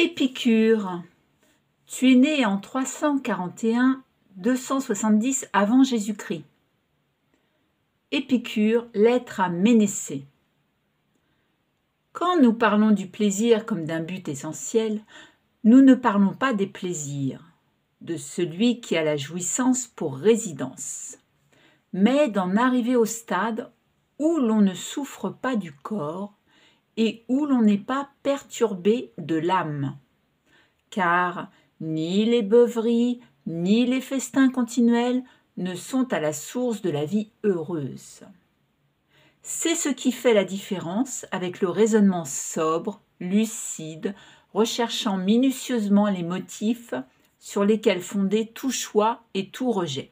Épicure, tu es né en 341-270 avant Jésus-Christ. Épicure, lettre à Ménécée. Quand nous parlons du plaisir comme d'un but essentiel, nous ne parlons pas des plaisirs, de celui qui a la jouissance pour résidence, mais d'en arriver au stade où l'on ne souffre pas du corps, et où l'on n'est pas perturbé de l'âme. Car ni les beuveries, ni les festins continuels ne sont à la source de la vie heureuse. C'est ce qui fait la différence avec le raisonnement sobre, lucide, recherchant minutieusement les motifs sur lesquels fonder tout choix et tout rejet.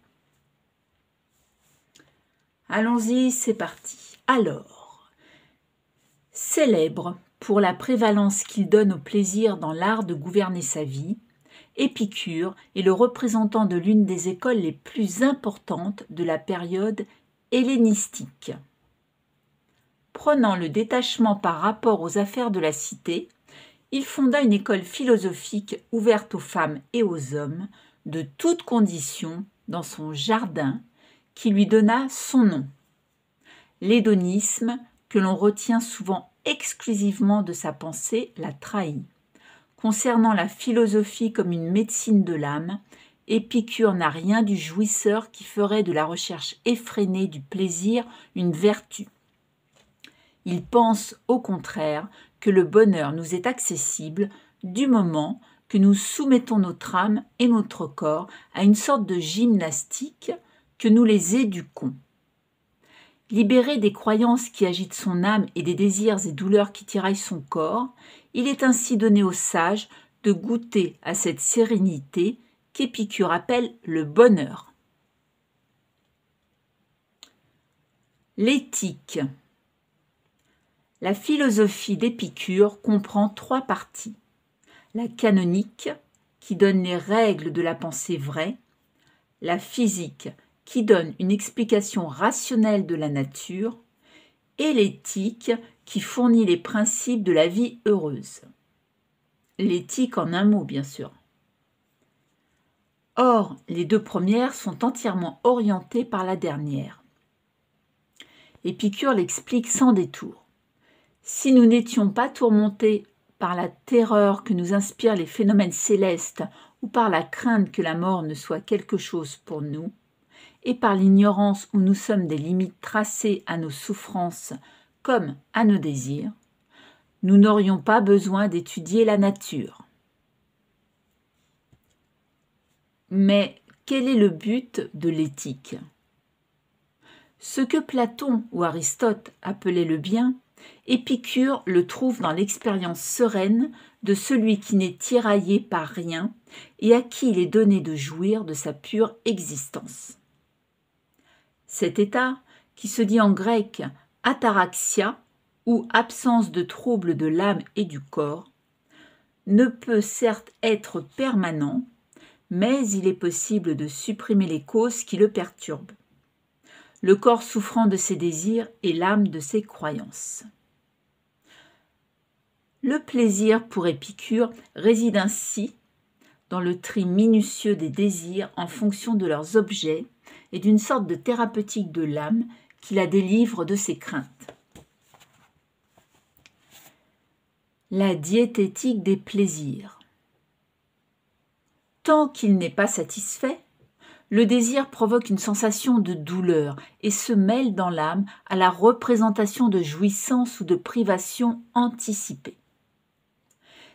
Allons-y, c'est parti. Alors, Célèbre pour la prévalence qu'il donne au plaisir dans l'art de gouverner sa vie, Épicure est le représentant de l'une des écoles les plus importantes de la période hellénistique. Prenant le détachement par rapport aux affaires de la cité, il fonda une école philosophique ouverte aux femmes et aux hommes de toutes conditions dans son jardin qui lui donna son nom. L'hédonisme que l'on retient souvent exclusivement de sa pensée l'a trahit. Concernant la philosophie comme une médecine de l'âme, Épicure n'a rien du jouisseur qui ferait de la recherche effrénée du plaisir une vertu. Il pense au contraire que le bonheur nous est accessible du moment que nous soumettons notre âme et notre corps à une sorte de gymnastique, que nous les éduquons. Libéré des croyances qui agitent son âme et des désirs et douleurs qui tiraillent son corps, il est ainsi donné aux sages de goûter à cette sérénité qu'Épicure appelle le bonheur. L'éthique. La philosophie d'Épicure comprend trois parties. La canonique, qui donne les règles de la pensée vraie, la physique, qui donne une explication rationnelle de la nature, et l'éthique qui fournit les principes de la vie heureuse. L'éthique en un mot, bien sûr. Or, les deux premières sont entièrement orientées par la dernière. Épicure l'explique sans détour. Si nous n'étions pas tourmentés par la terreur que nous inspirent les phénomènes célestes ou par la crainte que la mort ne soit quelque chose pour nous, et par l'ignorance où nous sommes des limites tracées à nos souffrances comme à nos désirs, nous n'aurions pas besoin d'étudier la nature. Mais quel est le but de l'éthique Ce que Platon ou Aristote appelait le bien, Épicure le trouve dans l'expérience sereine de celui qui n'est tiraillé par rien et à qui il est donné de jouir de sa pure existence. Cet état, qui se dit en grec ataraxia ou absence de troubles de l'âme et du corps, ne peut certes être permanent, mais il est possible de supprimer les causes qui le perturbent, le corps souffrant de ses désirs et l'âme de ses croyances. Le plaisir pour Épicure réside ainsi dans le tri minutieux des désirs en fonction de leurs objets et d'une sorte de thérapeutique de l'âme qui la délivre de ses craintes. La diététique des plaisirs. Tant qu'il n'est pas satisfait, le désir provoque une sensation de douleur et se mêle dans l'âme à la représentation de jouissance ou de privation anticipée.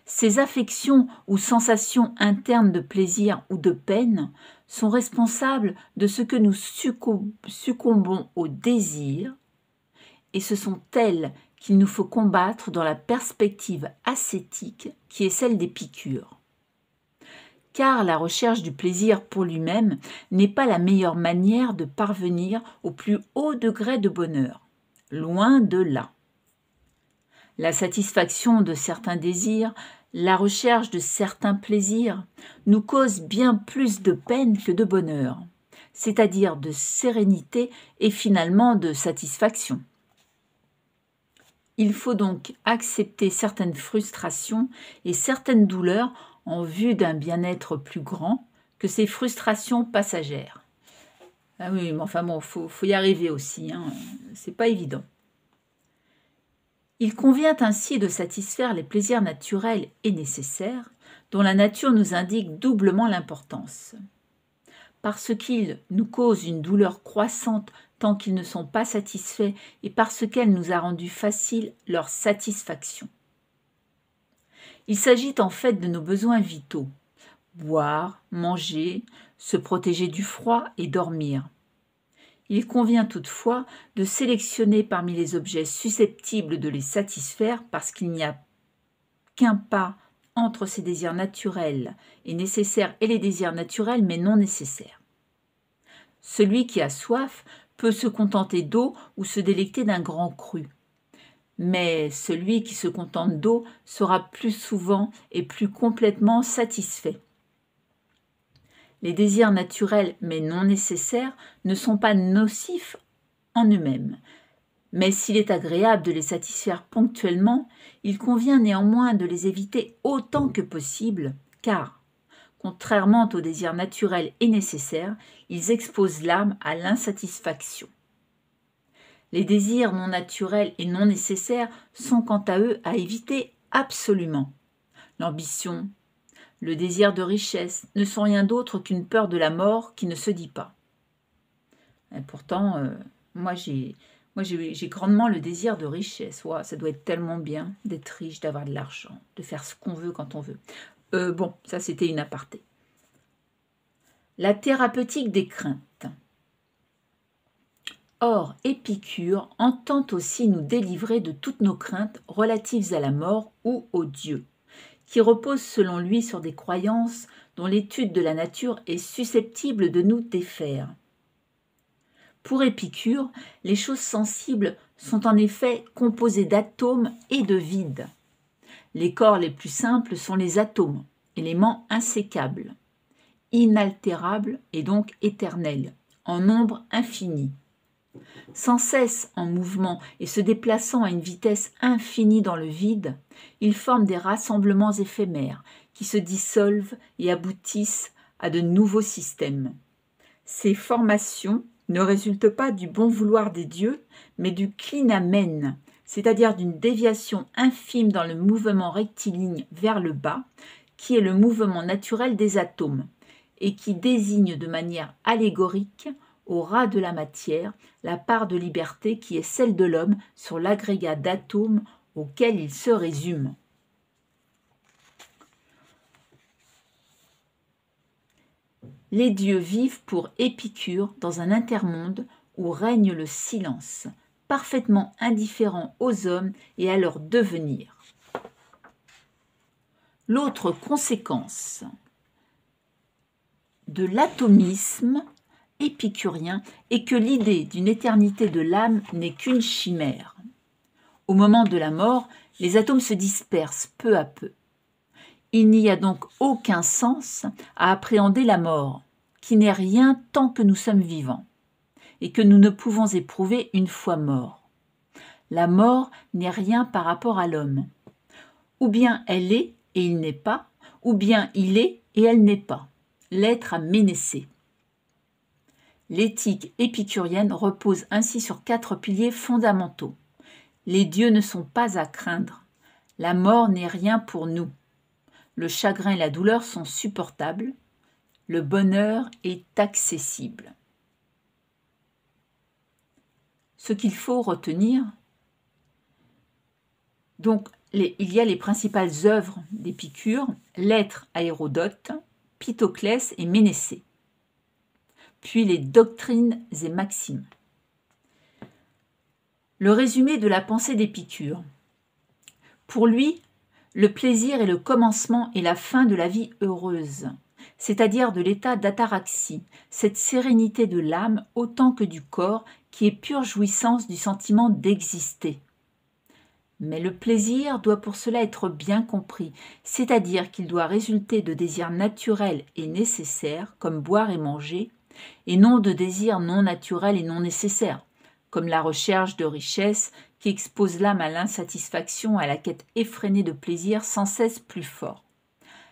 Ces affections ou sensations internes de plaisir ou de peine sont responsables de ce que nous succombons au désir, et ce sont elles qu'il nous faut combattre dans la perspective ascétique qui est celle des piqûres. Car la recherche du plaisir pour lui-même n'est pas la meilleure manière de parvenir au plus haut degré de bonheur, loin de là. La satisfaction de certains désirs la recherche de certains plaisirs nous cause bien plus de peine que de bonheur, c'est-à-dire de sérénité et finalement de satisfaction. Il faut donc accepter certaines frustrations et certaines douleurs en vue d'un bien-être plus grand que ces frustrations passagères. Ah oui, mais enfin bon, faut, faut y arriver aussi, hein. c'est pas évident. Il convient ainsi de satisfaire les plaisirs naturels et nécessaires, dont la nature nous indique doublement l'importance. Parce qu'ils nous causent une douleur croissante tant qu'ils ne sont pas satisfaits et parce qu'elle nous a rendu facile leur satisfaction. Il s'agit en fait de nos besoins vitaux boire, manger, se protéger du froid et dormir. Il convient toutefois de sélectionner parmi les objets susceptibles de les satisfaire parce qu'il n'y a qu'un pas entre ces désirs naturels et nécessaires et les désirs naturels mais non nécessaires. Celui qui a soif peut se contenter d'eau ou se délecter d'un grand cru. Mais celui qui se contente d'eau sera plus souvent et plus complètement satisfait. Les désirs naturels mais non nécessaires ne sont pas nocifs en eux-mêmes. Mais s'il est agréable de les satisfaire ponctuellement, il convient néanmoins de les éviter autant que possible, car, contrairement aux désirs naturels et nécessaires, ils exposent l'âme à l'insatisfaction. Les désirs non naturels et non nécessaires sont quant à eux à éviter absolument. L'ambition, le désir de richesse ne sont rien d'autre qu'une peur de la mort qui ne se dit pas. Et pourtant, euh, moi j'ai moi, j'ai grandement le désir de richesse. ça doit être tellement bien d'être riche, d'avoir de l'argent, de faire ce qu'on veut quand on veut. Euh, bon, ça c'était une aparté. La thérapeutique des craintes. Or, Épicure entend aussi nous délivrer de toutes nos craintes relatives à la mort ou aux dieux qui repose selon lui sur des croyances dont l'étude de la nature est susceptible de nous défaire. Pour Épicure, les choses sensibles sont en effet composées d'atomes et de vides. Les corps les plus simples sont les atomes, éléments insécables, inaltérables et donc éternels, en nombre infini. Sans cesse en mouvement et se déplaçant à une vitesse infinie dans le vide, ils forment des rassemblements éphémères qui se dissolvent et aboutissent à de nouveaux systèmes. Ces formations ne résultent pas du bon vouloir des dieux, mais du clinamen, c'est-à-dire d'une déviation infime dans le mouvement rectiligne vers le bas, qui est le mouvement naturel des atomes, et qui désigne de manière allégorique au ras de la matière la part de liberté qui est celle de l'homme sur l'agrégat d'atomes auquel il se résume. Les dieux vivent pour Épicure dans un intermonde où règne le silence, parfaitement indifférent aux hommes et à leur devenir. L'autre conséquence de l'atomisme épicurien et que l'idée d'une éternité de l'âme n'est qu'une chimère. Au moment de la mort, les atomes se dispersent peu à peu. Il n'y a donc aucun sens à appréhender la mort, qui n'est rien tant que nous sommes vivants, et que nous ne pouvons éprouver une fois mort. La mort n'est rien par rapport à l'homme. Ou bien elle est et il n'est pas, ou bien il est et elle n'est pas. L'être a menacé. L'éthique épicurienne repose ainsi sur quatre piliers fondamentaux. Les dieux ne sont pas à craindre. La mort n'est rien pour nous. Le chagrin et la douleur sont supportables. Le bonheur est accessible. Ce qu'il faut retenir, donc il y a les principales œuvres d'Épicure, à Hérodote, Pythoclès et Ménécée puis les doctrines et maximes. Le résumé de la pensée d'Épicure. Pour lui, le plaisir est le commencement et la fin de la vie heureuse, c'est-à-dire de l'état d'ataraxie, cette sérénité de l'âme autant que du corps qui est pure jouissance du sentiment d'exister. Mais le plaisir doit pour cela être bien compris, c'est-à-dire qu'il doit résulter de désirs naturels et nécessaires, comme boire et manger, et non de désirs non naturels et non nécessaires, comme la recherche de richesses qui expose l'âme à l'insatisfaction, à la quête effrénée de plaisirs sans cesse plus forts.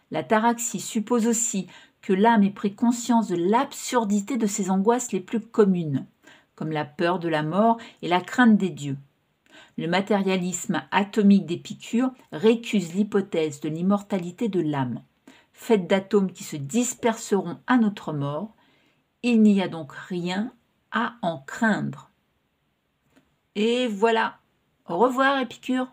La taraxie suppose aussi que l'âme ait pris conscience de l'absurdité de ses angoisses les plus communes, comme la peur de la mort et la crainte des dieux le matérialisme atomique d'Épicure récuse l'hypothèse de l'immortalité de l'âme, faite d'atomes qui se disperseront à notre mort. Il n'y a donc rien à en craindre. Et voilà. Au revoir, Épicure.